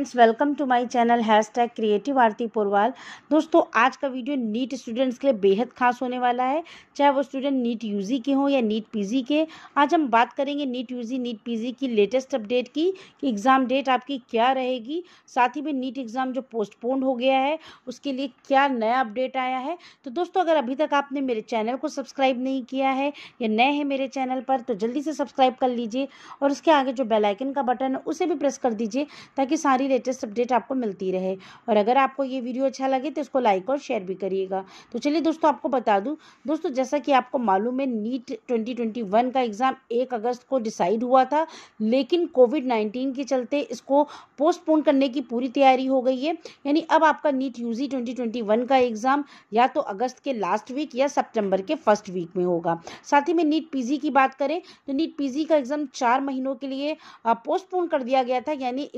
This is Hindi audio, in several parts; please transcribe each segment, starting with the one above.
friends welcome to my channel hashtag creative Aarti Porwal दोस्तों आज का वीडियो नीट स्टूडेंट्स के लिए बेहद खास होने वाला है चाहे वो स्टूडेंट नीट यूजी के हों या नीट पीजी के आज हम बात करेंगे नीट यूजी नीट पीजी की लेटेस्ट अपडेट की कि एग्ज़ाम डेट आपकी क्या रहेगी साथ ही में नीट एग्ज़ाम जो पोस्टपोन्ड हो गया है उसके लिए क्या नया अपडेट आया है तो दोस्तों अगर अभी तक आपने मेरे चैनल को सब्सक्राइब नहीं किया है या नए हैं मेरे चैनल पर तो जल्दी से सब्सक्राइब कर लीजिए और उसके आगे जो बेलाइकन का बटन है उसे भी प्रेस कर दीजिए ताकि सारी लेटेस्ट अपडेट आपको मिलती रहे और अगर आपको ये वीडियो अच्छा लगे तो इसको लाइक और शेयर भी करिएगा तो चलिए दोस्तों आपको बता दूँ दोस्तों जैसा कि आपको मालूम है नीट ट्वेंटी का एग्ज़ाम एक अगस्त को डिसाइड हुआ था लेकिन कोविड नाइन्टीन के चलते इसको पोस्टपोन करने की पूरी तैयारी हो गई है यानी अब आपका नीट यू जी का एग्ज़ाम या तो अगस्त के लास्ट वीक या सितंबर के फर्स्ट वीक में होगा साथ ही में नीट पीजी की बात करें तो नीट पीजी का एग्ज़ाम चार महीनों के लिए पोस्टपोन कर दिया गया था यानी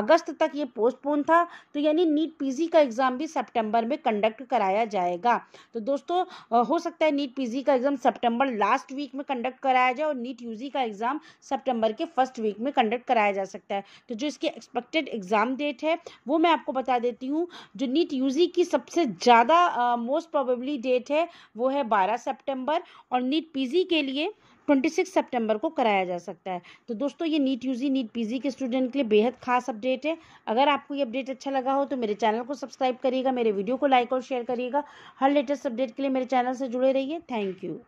अगस्त तक ये पोस्टपोन था तो यानी नीट पीजी का एग्ज़ाम भी सितंबर में कंडक्ट कराया जाएगा तो दोस्तों हो सकता है नीट पीजी का एग्ज़ाम सितंबर लास्ट वीक में कंडक्ट कराया जाए और नीट यूजी का एग्ज़ाम सितंबर के फर्स्ट वीक में कंडक्ट कराया जा सकता है तो जो इसकी एक्सपेक्टेड एग्ज़ाम डेट है वो मैं आपको बता देती हूँ जो नीट यूजी की सबसे ज़्यादा मोस्ट प्रोबेबली डेट है वो है बारह सेप्टेम्बर और नीट पी के लिए 26 सितंबर को कराया जा सकता है तो दोस्तों ये नीट यूजी नीट पीजी के स्टूडेंट के लिए बेहद खास अपडेट है अगर आपको ये अपडेट अच्छा लगा हो तो मेरे चैनल को सब्सक्राइब करिएगा मेरे वीडियो को लाइक और शेयर करिएगा हर लेटेस्ट अपडेट के लिए मेरे चैनल से जुड़े रहिए थैंक यू